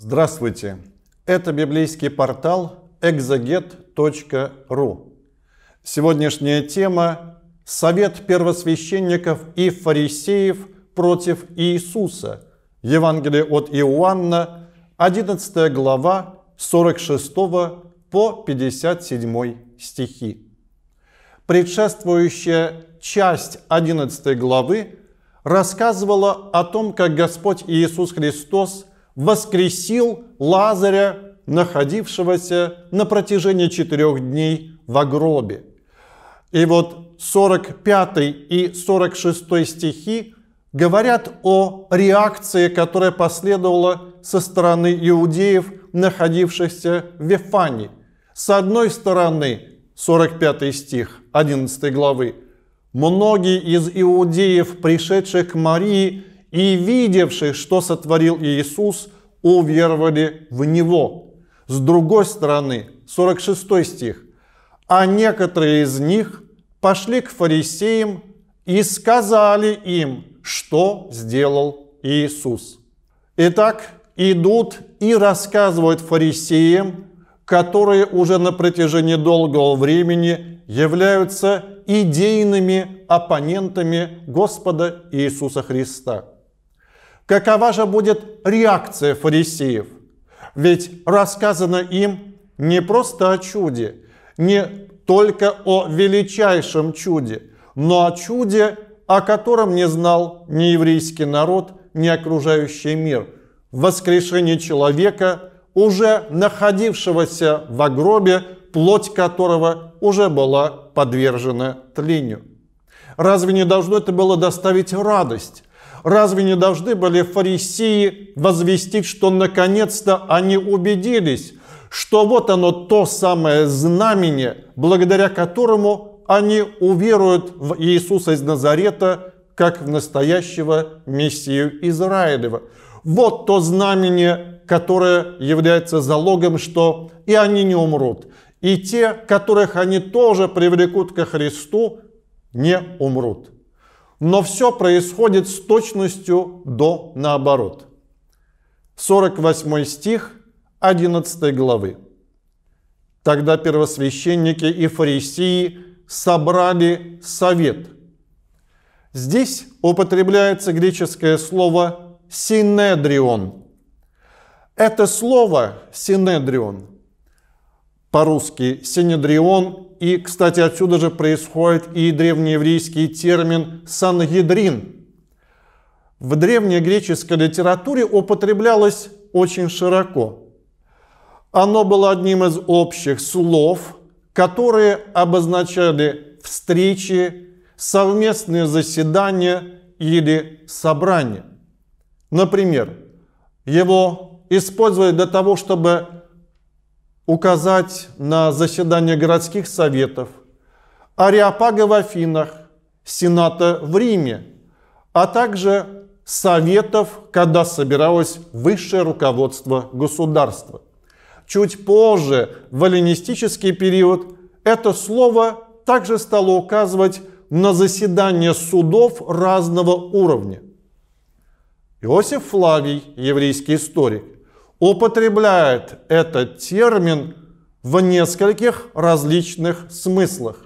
Здравствуйте! Это библейский портал exeget.ru. Сегодняшняя тема – Совет первосвященников и фарисеев против Иисуса. Евангелие от Иоанна, 11 глава, 46 по 57 стихи. Предшествующая часть 11 главы рассказывала о том, как Господь Иисус Христос – воскресил Лазаря, находившегося на протяжении четырех дней в гробе. И вот 45 и 46 стихи говорят о реакции, которая последовала со стороны иудеев, находившихся в Вифании. С одной стороны, 45 стих 11 главы, многие из иудеев, пришедших к Марии и видевших, что сотворил Иисус – уверовали в Него. С другой стороны, 46 стих, «А некоторые из них пошли к фарисеям и сказали им, что сделал Иисус». Итак, идут и рассказывают фарисеям, которые уже на протяжении долгого времени являются идейными оппонентами Господа Иисуса Христа. Какова же будет реакция фарисеев? Ведь рассказано им не просто о чуде, не только о величайшем чуде, но о чуде, о котором не знал ни еврейский народ, ни окружающий мир. Воскрешение человека, уже находившегося в гробе, плоть которого уже была подвержена тлению. Разве не должно это было доставить радость? Разве не должны были фарисеи возвестить, что наконец-то они убедились, что вот оно то самое знамение, благодаря которому они уверуют в Иисуса из Назарета как в настоящего Мессию Израилева. Вот то знамение, которое является залогом, что и они не умрут, и те, которых они тоже привлекут ко Христу, не умрут но все происходит с точностью до наоборот. 48 стих 11 главы. Тогда первосвященники и фарисеи собрали совет. Здесь употребляется греческое слово «синедрион». Это слово «синедрион» по-русски Синедрион. И, кстати, отсюда же происходит и древнееврейский термин «сангедрин». В древнегреческой литературе употреблялось очень широко. Оно было одним из общих слов, которые обозначали встречи, совместные заседания или собрания. Например, его использовали для того, чтобы указать на заседание городских советов, Ариапага в Афинах, Сената в Риме, а также советов, когда собиралось высшее руководство государства. Чуть позже, в эллинистический период, это слово также стало указывать на заседания судов разного уровня. Иосиф Флавий, еврейский историк, употребляет этот термин в нескольких различных смыслах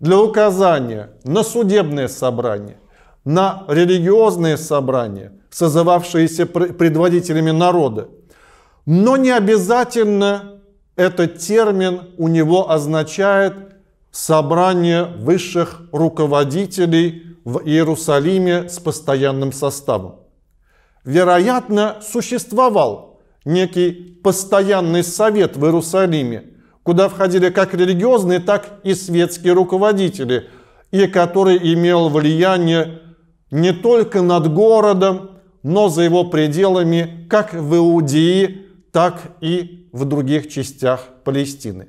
для указания на судебные собрания, на религиозные собрания, созывавшиеся предводителями народа. Но не обязательно этот термин у него означает собрание высших руководителей в Иерусалиме с постоянным составом. Вероятно, существовал некий постоянный совет в Иерусалиме, куда входили как религиозные, так и светские руководители, и который имел влияние не только над городом, но за его пределами как в Иудии, так и в других частях Палестины.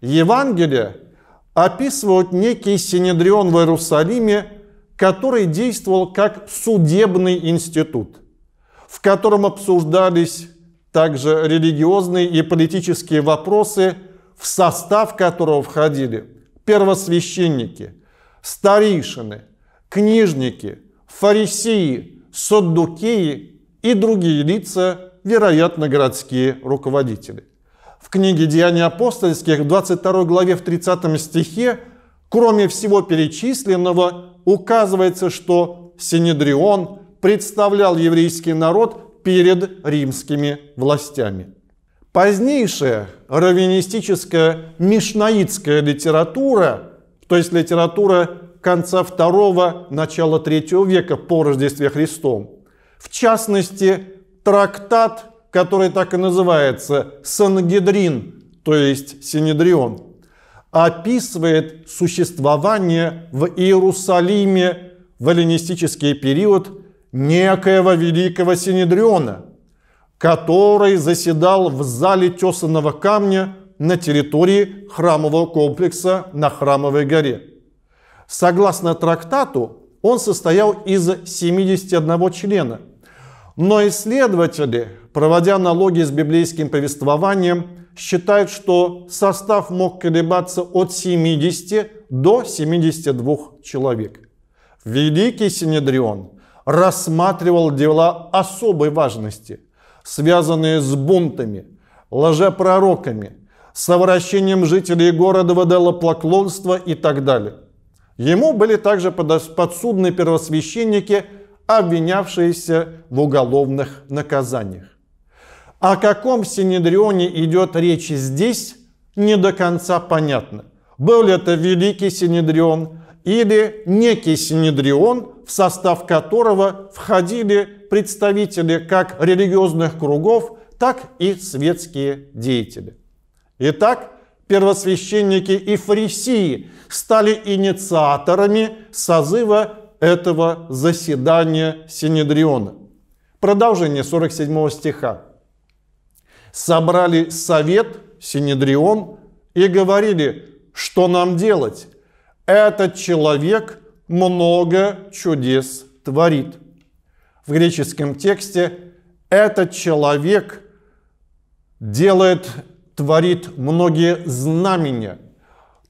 Евангелие описывают некий Синедрион в Иерусалиме, который действовал как судебный институт в котором обсуждались также религиозные и политические вопросы, в состав которого входили первосвященники, старейшины, книжники, фарисеи, саддукеи и другие лица, вероятно, городские руководители. В книге «Деяния апостольских» в 22 главе в 30 стихе, кроме всего перечисленного, указывается, что Синедрион, представлял еврейский народ перед римскими властями. Позднейшая раввинистическая мишнаитская литература, то есть литература конца II – начала III века по Рождестве Христом, в частности, трактат, который так и называется «Сангедрин», то есть «Синедрион», описывает существование в Иерусалиме в эллинистический период некоего великого Синедриона, который заседал в зале тесаного камня на территории храмового комплекса на Храмовой горе. Согласно трактату, он состоял из 71 члена. Но исследователи, проводя аналогии с библейским повествованием, считают, что состав мог колебаться от 70 до 72 человек. Великий Синедрион – рассматривал дела особой важности, связанные с бунтами, лжепророками, совращением жителей города водолоплоклонства и так далее. Ему были также подсудны первосвященники, обвинявшиеся в уголовных наказаниях. О каком Синедрионе идет речь здесь, не до конца понятно. Был ли это Великий Синедрион, или некий синедрион, в состав которого входили представители как религиозных кругов, так и светские деятели. Итак, первосвященники и фарисеи стали инициаторами созыва этого заседания Синедриона. Продолжение 47 стиха. «Собрали совет Синедрион и говорили, что нам делать? этот человек много чудес творит. В греческом тексте этот человек делает, творит многие знамения,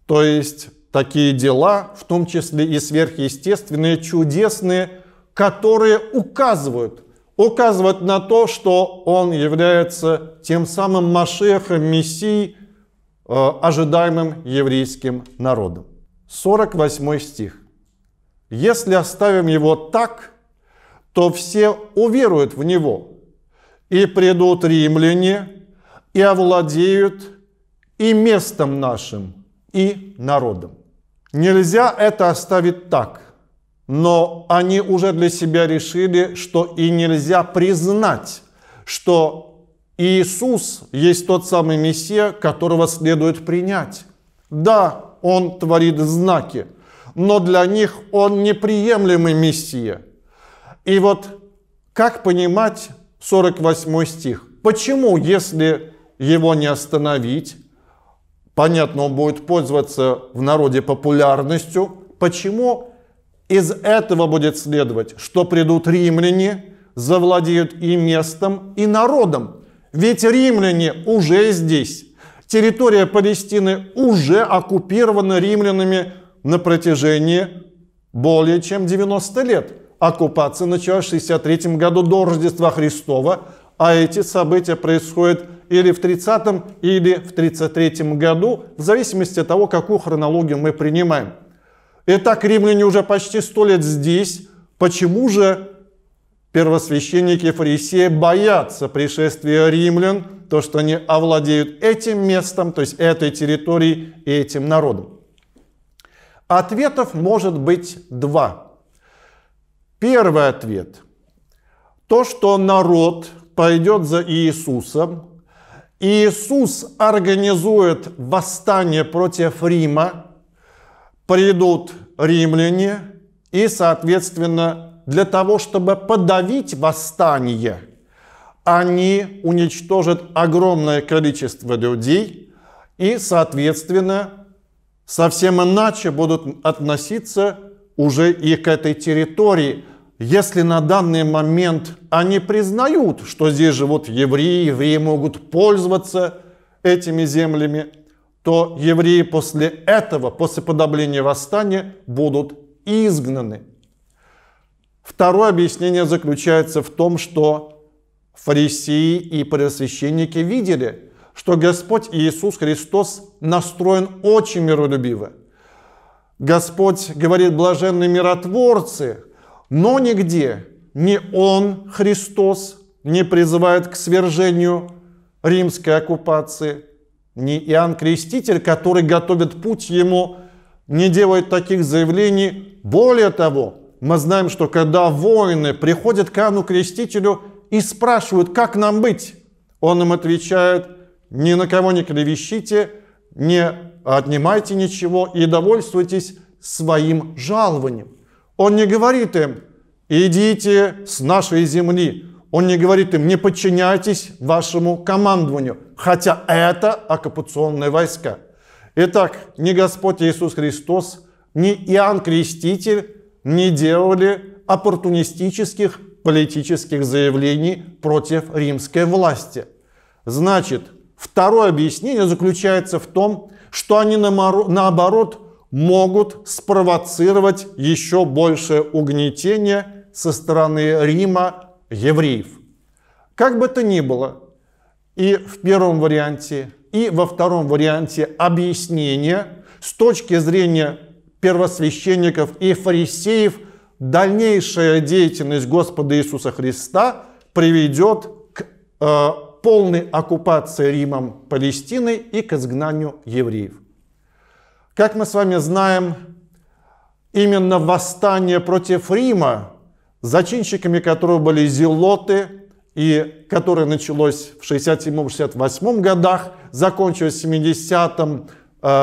то есть такие дела, в том числе и сверхъестественные, чудесные, которые указывают, указывают на то, что он является тем самым Машехом, Мессией, э, ожидаемым еврейским народом. 48 стих. Если оставим его так, то все уверуют в него, и придут римляне, и овладеют и местом нашим, и народом. Нельзя это оставить так, но они уже для себя решили, что и нельзя признать, что Иисус есть тот самый Мессия, которого следует принять. Да, он творит знаки. Но для них он неприемлемый Мессия. И вот как понимать 48 стих? Почему, если его не остановить, понятно, он будет пользоваться в народе популярностью, почему из этого будет следовать, что придут римляне, завладеют и местом, и народом? Ведь римляне уже здесь территория Палестины уже оккупирована римлянами на протяжении более чем 90 лет. Оккупация началась в 63 году до Рождества Христова, а эти события происходят или в 30 м или в 33 м году, в зависимости от того, какую хронологию мы принимаем. Итак, римляне уже почти сто лет здесь. Почему же первосвященники и фарисеи боятся пришествия римлян то, что они овладеют этим местом, то есть этой территорией и этим народом. Ответов может быть два. Первый ответ. То, что народ пойдет за Иисусом, Иисус организует восстание против Рима, придут римляне, и, соответственно, для того, чтобы подавить восстание – они уничтожат огромное количество людей и, соответственно, совсем иначе будут относиться уже и к этой территории. Если на данный момент они признают, что здесь живут евреи, евреи могут пользоваться этими землями, то евреи после этого, после подавления восстания, будут изгнаны. Второе объяснение заключается в том, что Фарисеи и первосвященники видели, что Господь Иисус Христос настроен очень миролюбиво. Господь говорит блаженные миротворцы, но нигде ни Он, Христос, не призывает к свержению римской оккупации, ни Иоанн Креститель, который готовит путь ему, не делает таких заявлений. Более того, мы знаем, что когда воины приходят к Иоанну Крестителю – и спрашивают, как нам быть. Он им отвечает, ни на кого не клевещите, не отнимайте ничего и довольствуйтесь своим жалованием. Он не говорит им, идите с нашей земли. Он не говорит им, не подчиняйтесь вашему командованию, хотя это оккупационные войска. Итак, ни Господь Иисус Христос, ни Иоанн Креститель не делали оппортунистических политических заявлений против римской власти. Значит, второе объяснение заключается в том, что они наоборот могут спровоцировать еще большее угнетение со стороны Рима евреев. Как бы то ни было, и в первом варианте, и во втором варианте объяснение с точки зрения первосвященников и фарисеев – дальнейшая деятельность Господа Иисуса Христа приведет к э, полной оккупации Римом Палестины и к изгнанию евреев. Как мы с вами знаем, именно восстание против Рима, зачинщиками которого были зелоты, и которое началось в 67-68 годах, закончилось в 70 э,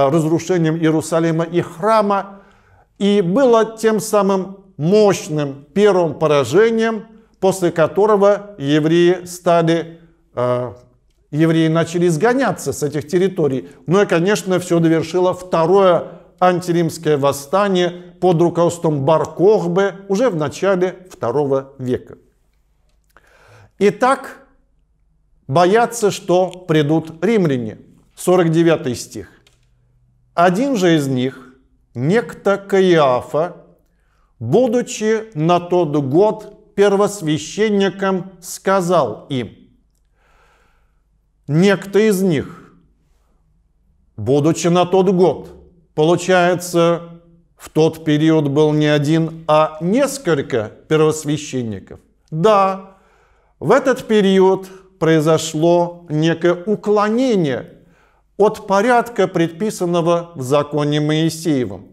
разрушением Иерусалима и храма, и было тем самым мощным первым поражением, после которого евреи стали, э, евреи начали изгоняться с этих территорий. Ну и, конечно, все довершило второе антиримское восстание под руководством Баркохбе уже в начале второго века. Итак, боятся, что придут римляне. 49 стих. Один же из них, некто Каиафа, будучи на тот год первосвященником, сказал им, некто из них, будучи на тот год, получается, в тот период был не один, а несколько первосвященников. Да, в этот период произошло некое уклонение от порядка, предписанного в законе Моисеевом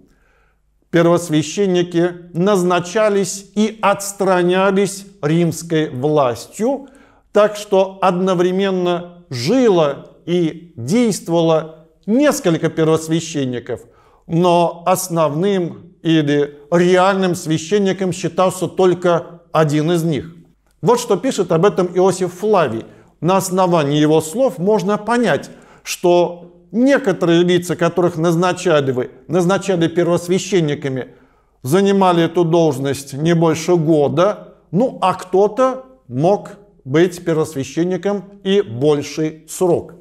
первосвященники назначались и отстранялись римской властью, так что одновременно жило и действовало несколько первосвященников, но основным или реальным священником считался только один из них. Вот что пишет об этом Иосиф Флавий. На основании его слов можно понять, что Некоторые лица, которых назначали вы, назначали первосвященниками, занимали эту должность не больше года, ну а кто-то мог быть первосвященником и больший срок.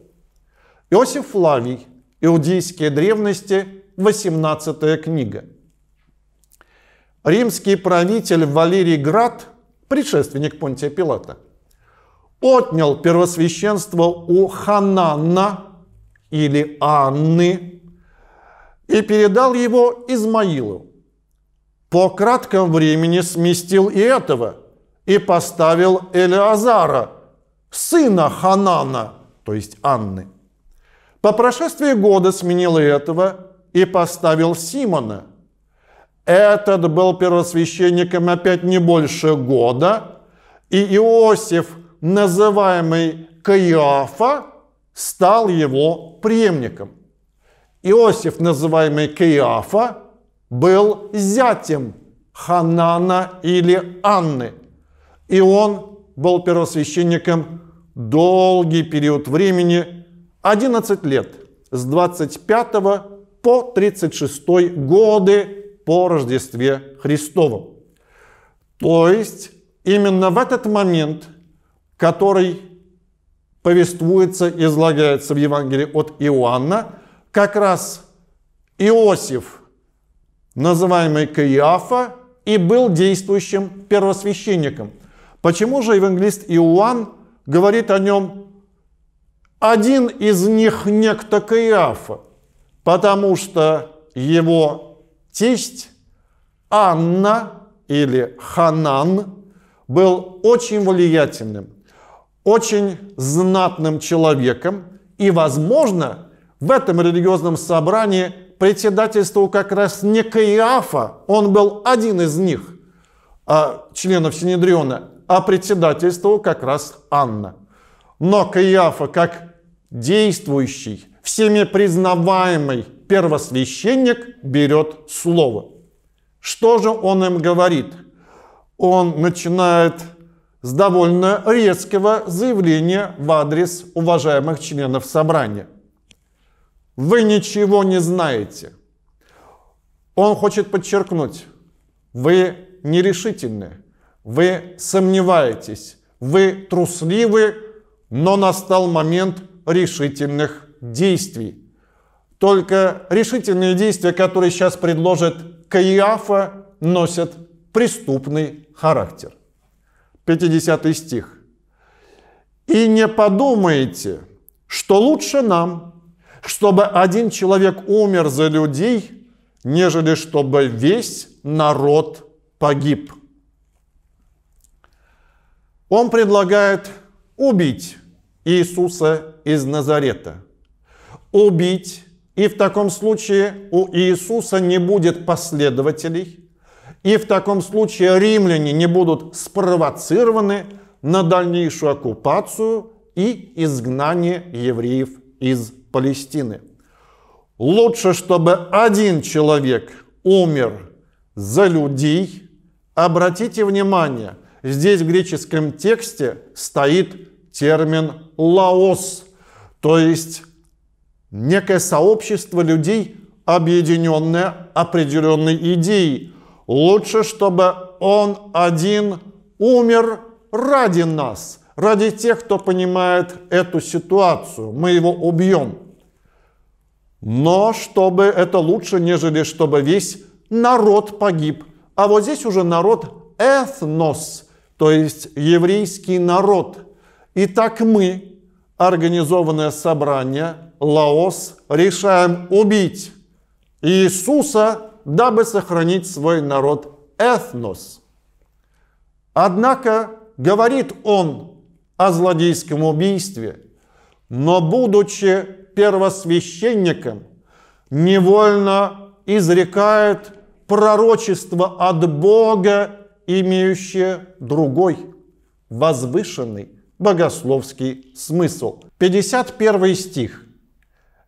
Иосиф Флавий, Иудейские древности, 18 книга. Римский правитель Валерий Град, предшественник Понтия Пилата, отнял первосвященство у Хананна, или Анны и передал его Измаилу. По кратком времени сместил и этого и поставил Элеазара, сына Ханана, то есть Анны. По прошествии года сменил и этого и поставил Симона. Этот был первосвященником опять не больше года, и Иосиф, называемый Каиафа, стал его преемником. Иосиф, называемый Каиафа, был зятем Ханана или Анны, и он был первосвященником долгий период времени, 11 лет, с 25 по 36 годы по Рождестве Христову. То есть именно в этот момент, который повествуется, излагается в Евангелии от Иоанна, как раз Иосиф, называемый Каиафа, и был действующим первосвященником. Почему же евангелист Иоанн говорит о нем один из них некто Каиафа? Потому что его тесть Анна или Ханан был очень влиятельным, очень знатным человеком, и, возможно, в этом религиозном собрании председательствовал как раз не Каиафа, он был один из них, а, членов Синедриона, а председательствовал как раз Анна. Но Каиафа, как действующий, всеми признаваемый первосвященник, берет слово. Что же он им говорит? Он начинает с довольно резкого заявления в адрес уважаемых членов собрания. Вы ничего не знаете. Он хочет подчеркнуть, вы нерешительны, вы сомневаетесь, вы трусливы, но настал момент решительных действий. Только решительные действия, которые сейчас предложит Каиафа, носят преступный характер. 50 стих. «И не подумайте, что лучше нам, чтобы один человек умер за людей, нежели чтобы весь народ погиб». Он предлагает убить Иисуса из Назарета. Убить, и в таком случае у Иисуса не будет последователей – и в таком случае римляне не будут спровоцированы на дальнейшую оккупацию и изгнание евреев из Палестины. Лучше, чтобы один человек умер за людей. Обратите внимание, здесь в греческом тексте стоит термин «лаос», то есть некое сообщество людей, объединенное определенной идеей, Лучше, чтобы Он один умер ради нас, ради тех, кто понимает эту ситуацию. Мы его убьем. Но чтобы это лучше, нежели чтобы весь народ погиб. А вот здесь уже народ этнос, то есть еврейский народ. И так мы, организованное собрание, Лаос, решаем убить Иисуса дабы сохранить свой народ этнос. Однако говорит он о злодейском убийстве, но будучи первосвященником, невольно изрекает пророчество от Бога, имеющее другой, возвышенный богословский смысл. 51 стих.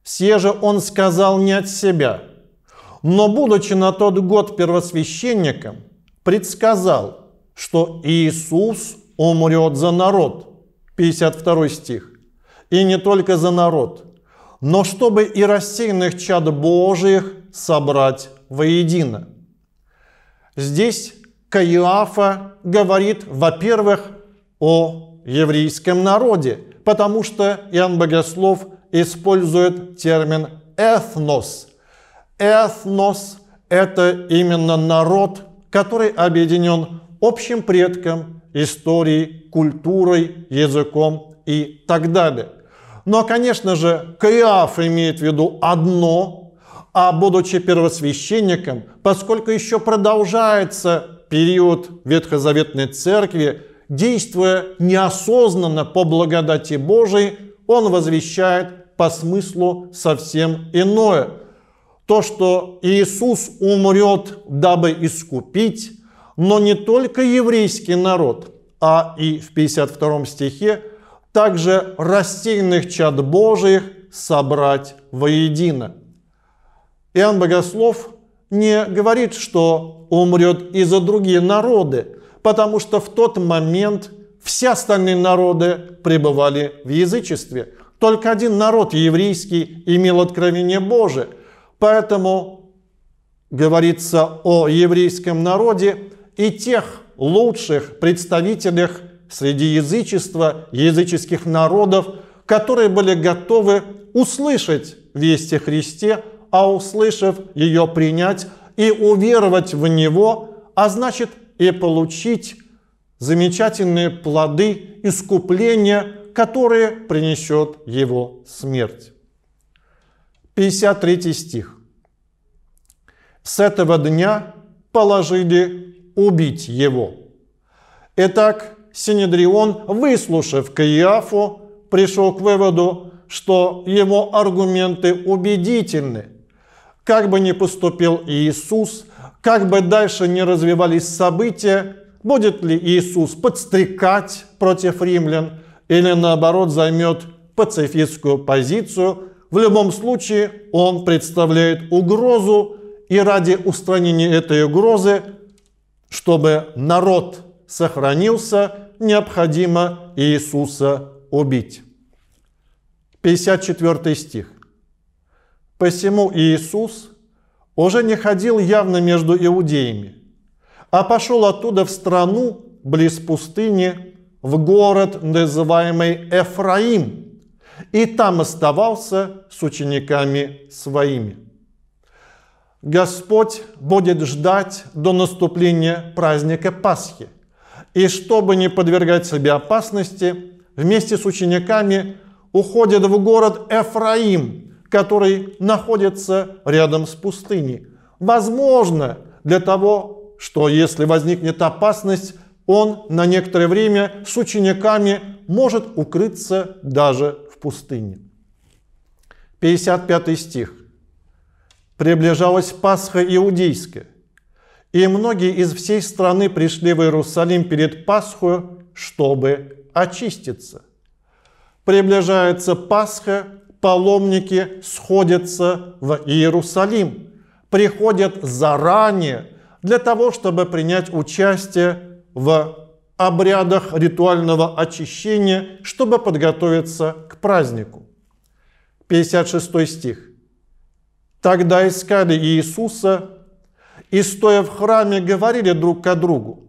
«Все же он сказал не от себя, но, будучи на тот год первосвященником, предсказал, что Иисус умрет за народ. 52 стих. И не только за народ, но чтобы и рассеянных чад Божиих собрать воедино. Здесь Каиафа говорит, во-первых, о еврейском народе, потому что Иоанн Богослов использует термин этнос. Этнос — это именно народ, который объединен общим предком, историей, культурой, языком и так далее. Но, конечно же, Каиаф имеет в виду одно, а будучи первосвященником, поскольку еще продолжается период Ветхозаветной Церкви, действуя неосознанно по благодати Божией, он возвещает по смыслу совсем иное – то, что Иисус умрет, дабы искупить, но не только еврейский народ, а и в 52 стихе также растильных чад Божиих собрать воедино. Иоанн Богослов не говорит, что умрет и за другие народы, потому что в тот момент все остальные народы пребывали в язычестве. Только один народ еврейский имел откровение Божие – Поэтому говорится о еврейском народе и тех лучших представителях среди язычества, языческих народов, которые были готовы услышать весть о Христе, а услышав ее принять и уверовать в Него, а значит и получить замечательные плоды искупления, которые принесет Его смерть. 53 стих. С этого дня положили убить его. Итак, Синедрион, выслушав Каиафу, пришел к выводу, что его аргументы убедительны. Как бы ни поступил Иисус, как бы дальше не развивались события, будет ли Иисус подстрекать против римлян или наоборот займет пацифистскую позицию, в любом случае он представляет угрозу и ради устранения этой угрозы, чтобы народ сохранился, необходимо Иисуса убить. 54 стих. «Посему Иисус уже не ходил явно между иудеями, а пошел оттуда в страну близ пустыни, в город, называемый Эфраим, и там оставался с учениками своими». Господь будет ждать до наступления праздника Пасхи. И чтобы не подвергать себя опасности, вместе с учениками уходит в город Эфраим, который находится рядом с пустыней. Возможно, для того, что если возникнет опасность, он на некоторое время с учениками может укрыться даже в пустыне. 55 стих приближалась Пасха Иудейская, и многие из всей страны пришли в Иерусалим перед Пасху, чтобы очиститься. Приближается Пасха, паломники сходятся в Иерусалим, приходят заранее для того, чтобы принять участие в обрядах ритуального очищения, чтобы подготовиться к празднику. 56 стих. Тогда искали Иисуса и, стоя в храме, говорили друг к другу,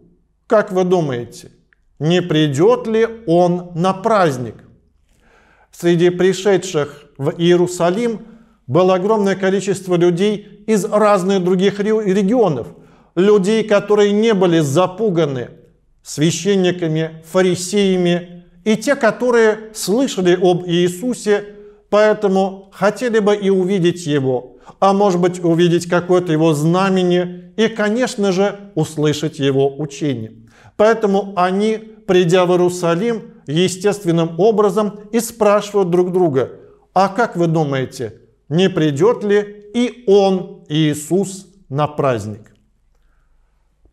«Как вы думаете, не придет ли он на праздник?» Среди пришедших в Иерусалим было огромное количество людей из разных других регионов, людей, которые не были запуганы священниками, фарисеями, и те, которые слышали об Иисусе поэтому хотели бы и увидеть его, а может быть увидеть какое-то его знамение и, конечно же, услышать его учение. Поэтому они, придя в Иерусалим, естественным образом и спрашивают друг друга, а как вы думаете, не придет ли и он, Иисус, на праздник?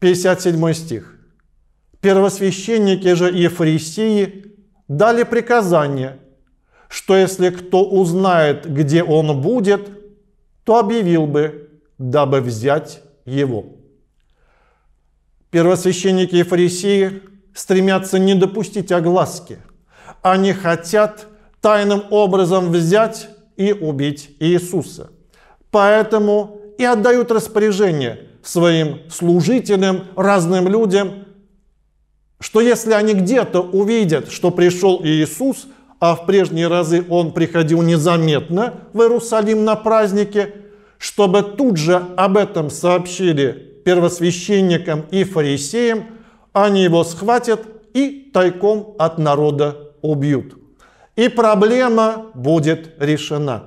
57 стих. Первосвященники же и фарисеи дали приказание – что если кто узнает, где он будет, то объявил бы, дабы взять его. Первосвященники и фарисеи стремятся не допустить огласки. Они хотят тайным образом взять и убить Иисуса. Поэтому и отдают распоряжение своим служителям, разным людям, что если они где-то увидят, что пришел Иисус, а в прежние разы он приходил незаметно в Иерусалим на празднике, чтобы тут же об этом сообщили первосвященникам и фарисеям, они его схватят и тайком от народа убьют. И проблема будет решена.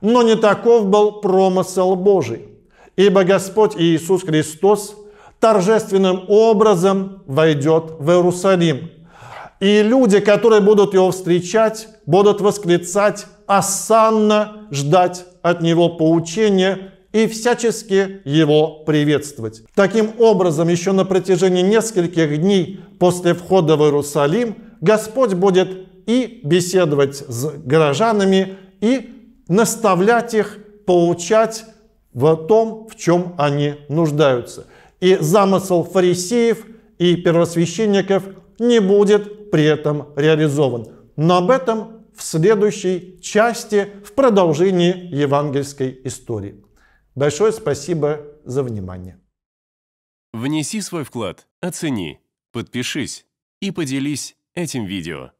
Но не таков был промысел Божий, ибо Господь Иисус Христос торжественным образом войдет в Иерусалим – и люди, которые будут его встречать, будут восклицать, осанно ждать от него поучения и всячески его приветствовать. Таким образом, еще на протяжении нескольких дней после входа в Иерусалим Господь будет и беседовать с горожанами, и наставлять их, поучать в том, в чем они нуждаются. И замысел фарисеев и первосвященников не будет при этом реализован. Но об этом в следующей части в продолжении евангельской истории. Большое спасибо за внимание. Внеси свой вклад, оцени, подпишись и поделись этим видео.